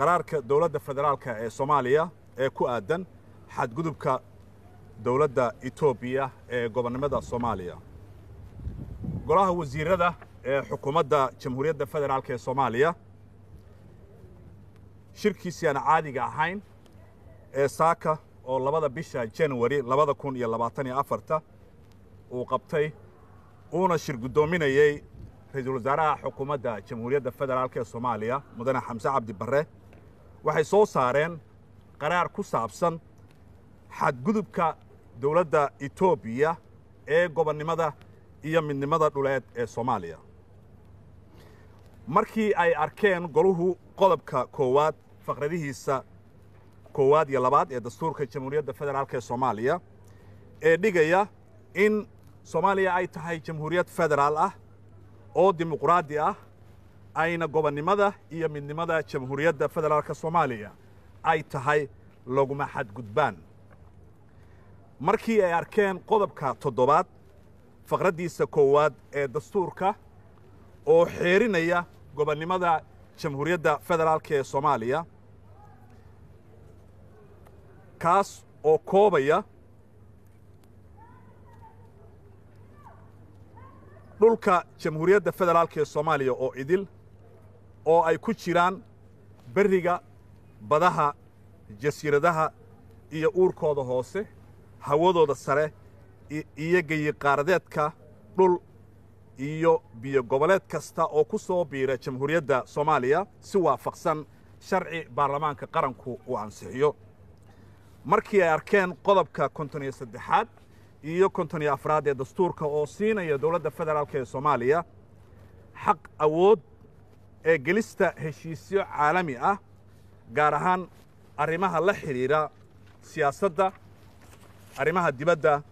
qaraarka dowladda federaalka ee soomaaliya ee ku aadan xadgudubka dowladda etoobiya ee gobonnimada soomaaliya golaha wasiirada ee xukuumadda jamhuuriyadda federaalk ee soomaaliya shirkiisii aan caadiga ahayn ee saaka oo labada bisha januari labada kun iyo labaatan iyo afarta uu qabtay uuna shir guddoominayay ra-iisul wasaaraha xukuumadda jamhuuriyadda federaalk ee soomaaliya mudane xamse cabdi barre waxay soo saareen qaraar ku saabsan xadgudubka dowladda etoobiya ee gobonnimada iyo midnimada dhuleed ee soomaaliya markii ay arkeen goluhu qodobka koowaad faqradihiisa koowaad iyo labaad ee dastuurka jamhuuriyadda federaalk ee soomaaliya ee dhigaya in soomaaliya ay tahay jamhuuriyad federaal ah oo dimuqraadi ah ayna gobonnimada iyo midnimada jamhuuriyadda federaalk soomaaliya ay tahay laguma xadgudbaan markii ay arkeen qodobka toddobaad faqraddiisa koowaad ee dastuurka oo xeerinaya gobonnimada jamhuuriyadda federaalk ee soomaaliya kaas oo koobaya dhulka jamhuuriyadda federaalk ee soomaaliya oo idil oo ay ku jiraan berriga badaha jasiiradaha iyo uurkooda hoose hawadooda sare iyo geyiqaaradeedka dhul iyo biyo goboleed kasta oo ku soo biira jamhuuriyadda soomaaliya si waafaqsan sharci baarlamaanka qaranku uu ansixiyo markii ay arkeen qodobka konton iyo saddexaad iyo konton iyo afraad ee dastuurka oo siinaya dowladda federaalk ee soomaaliya xaq awood ee gelista heshiisyo caalami ah gaar ahaan arrimaha la xidhiira siyaasadda arrimaha dibadda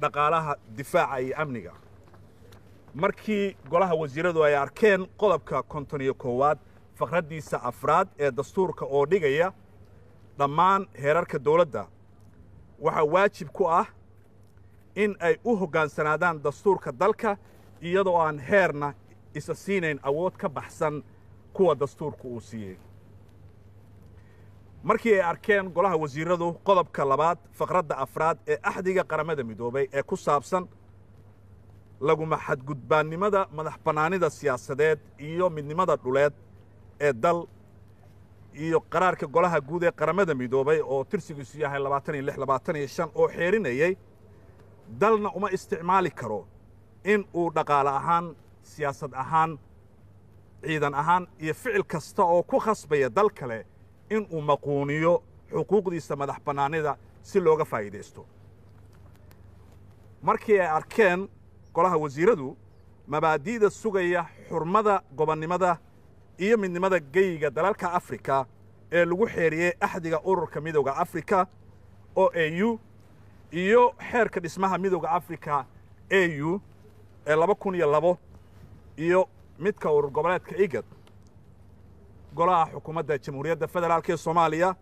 dhaqaalaha difaaca iyo amniga markii golaha wasiiradu ay arkeen qodobka konton iyo koowaad fakraddiisa afraad ee dastuurka oo dhigaya dhammaan heerarka dawladda waxaa waajib ku ah in ay u hoggaansanaadaan dastuurka dalka iyadoo aan heerna isa siinayn awood ka baxsan kuwa dastuurku uu siiyey markii ay arkeen golaha wasiiradu qodobka labaad faqradda afraad ee axdiga qaramada midoobay ee ku saabsan laguma xadgudbaannimada madax bannaanida siyaasadeed iyo midnimada dhuleed ee dal iyo qaraarka golaha guud ee qaramada midoobay oo tirsigiisu yahay oo xeerinayey dalna uma isticmaali karo in uu dhaqaale ahaan siyaasad ahaan ciidan ahaan iyo ficil kasta oo ku khasbaya dal kale in uu maquuniyo xuquuqdiisa madax bannaanida si looga faa'iidaysto markii ay arkeen golaha wasiiradu mabaadi'da sugaya xurmada gobonnimada iyo midnimada geyiga dalalka afrika ee lagu xeeriyey axdiga ururka midowda afrika oo a u iyo xeerka dhismaha midowda afrika a u ee laba kun iyo labo iyo midka urur goboleedka igad golaha xukuumadda jamhuuriyadda federaalka ee soomaaliya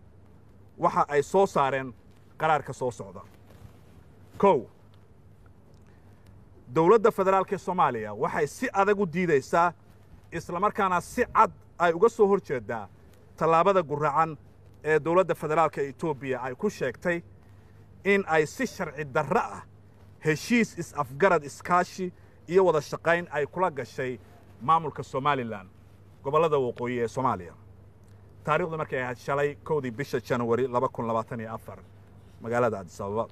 waxa ay soo saareen qaraarka soo socda kow dowladda federaalka ee soomaaliya waxay si adag u diidaysaa islamarkaana si cad ay uga soo hor jeedaa tallaabada gurracan ee dowladda federaalka etoobiya ay ku sheegtay in ay si sharci darro ah heshiis is-afgarad iskaashi iyo wada shaqayn ay kula gashay maamulka somalilan gobollada waqooyi ee soomaaliya taarikhdu markay ahayd shalay kowdii bisha januari magaalada cadisababa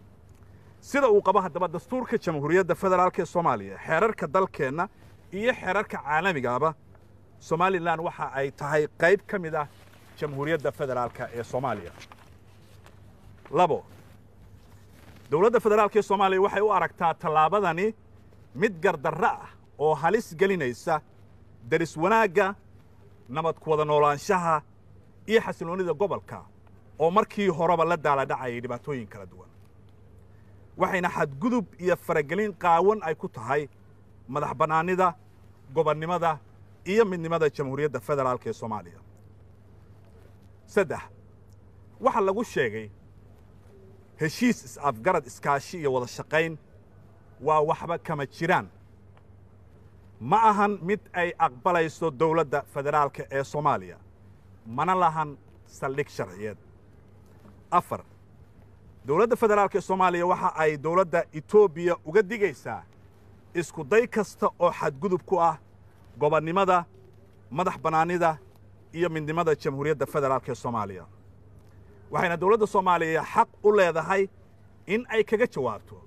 sida uu qabo haddaba dastuurka jamhuuriyadda federaalk ee soomaaliya xeerarka dalkeenna iyo xeerarka caalamigaaba somalilan waxa ay tahay qayb ka mid ah jamhuuriyadda federaalka ee soomaaliya labo dowladda federaalk ee soomaaliya waxay u aragtaa tallaabadani mid gardarro ah oo halis gelinaysa daris wanaagga nabadku wada noolaanshaha iyo xasilloonida gobolka oo markii horeba la daaladhacayay dhibaatooyin kala duwan waxayna xadgudub iyo faragelin qaawan ay ku tahay madax bannaanida gobonnimada iyo midnimada jamhuuriyadda federaalk ee soomaaliya saddex waxaa lagu sheegay heshiis is-afgarad iskaashi iyo wada shaqayn waa waxba kama jiraan ma ahan mid ay aqbalayso dowladda federaalka ee soomaaliya mana lahan saldhig sharciyeed afar dowladda federaalka ee soomaaliya waxa ay dowladda etoobiya uga digaysaa isku day kasta oo xadgudub ku ah gobonnimada madax bannaanida iyo midnimada jamhuuriyadda federaalk ee soomaaliya waxayna dowladda soomaaliya xaq u leedahay in ay kaga jawaabto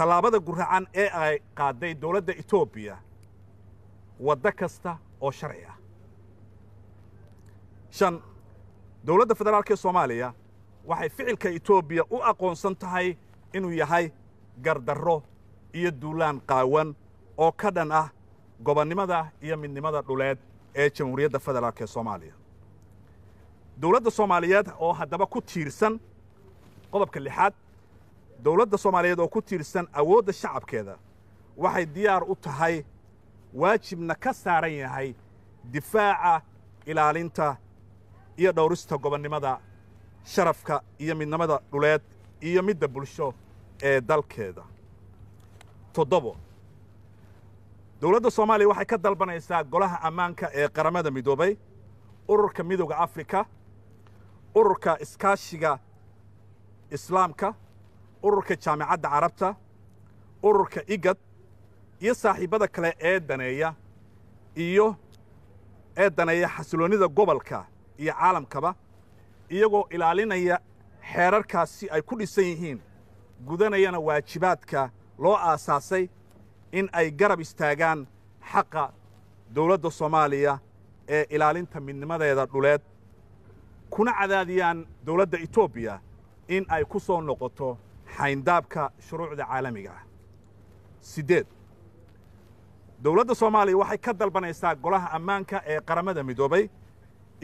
tallaabada guracan ee ay qaaday dowladda etoobiya waddo kasta oo sharci ah shan dowladda federaalk ee soomaaliya waxay ficilka etoobiya u aqoonsan tahay inuu yahay gardarro iyo duulaan qaawan oo ka dhan ah gobonnimada iyo midnimada dhuleed ee jamhuuriyadda federaalka ee soomaaliya dowladda soomaaliyeed oo haddaba ku tiirsan qodobka lixaad dowladda soomaaliyeed oo ku tiirsan awoodda shacabkeeda waxay diyaar u tahay waajibna ka saaran yahay difaaca ilaalinta iyo dhowrista gobonnimada sharafka iyo midnimada dhuleed iyo midda bulsho ee dalkeeda toddobo dowladda soomaaliya waxay ka dalbanaysaa golaha ammaanka ee qaramada midoobay ururka midowda afrika ururka iskaashiga islaamka ururka jaamicadda carabta ururka igad iyo saaxiibada kale ee daneeya iyo ee daneeya xasiloonnida gobolka iyo caalamkaba iyagoo ilaalinaya xeerarkaasi ay ku dhisan yihiin gudanayana waajibaadka loo aasaasay in ay garab istaagaan xaqa dawladda soomaaliya ee ilaalinta midnimadeeda dhuleed kuna cadaadiyaan dawladda etoobiya in ay ku soo noqoto xayndaabka shuruucda caalamiga ah sideed dowladda soomaaliya waxay ka dalbanaysaa golaha ammaanka ee qaramada midoobay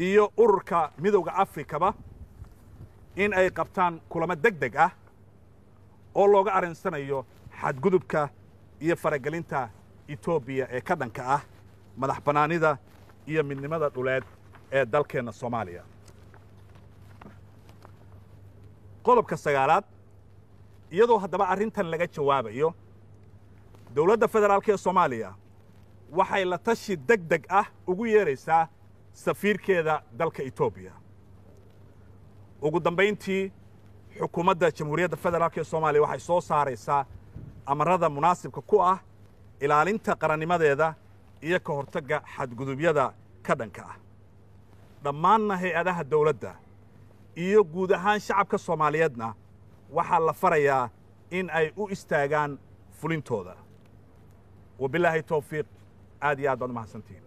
iyo ururka midowda afrikaba in ay qabtaan kulamo deg deg ah oo looga arrinsanayo xadgudubka iyo faragelinta etoobiya ee ka dhanka ah madax bannaanida iyo midnimada dhuleed ee dalkeenna soomaaliya qodobka sagaalaad iyadoo haddaba arrintan laga jawaabayo dowladda federaalk ee soomaaliya waxay la tashi deg deg ah ugu yeeraysaa safiirkeeda dalka etoobiya ugu dambayntii xukuumadda jamhuuriyadda federaalk ee soomaaliya waxay soo saaraysaa amarrada munaasibka ku ah ilaalinta qarannimadeeda iyo ka hortagga xadgudubyada ka dhanka ah dhammaanna hay-adaha dowladda iyo guud ahaan shacabka soomaaliyeedna waxaa la farayaa in ay u istaagaan fulintooda wabilaahi towfiiq aad iyo aad baad umahadsantihiin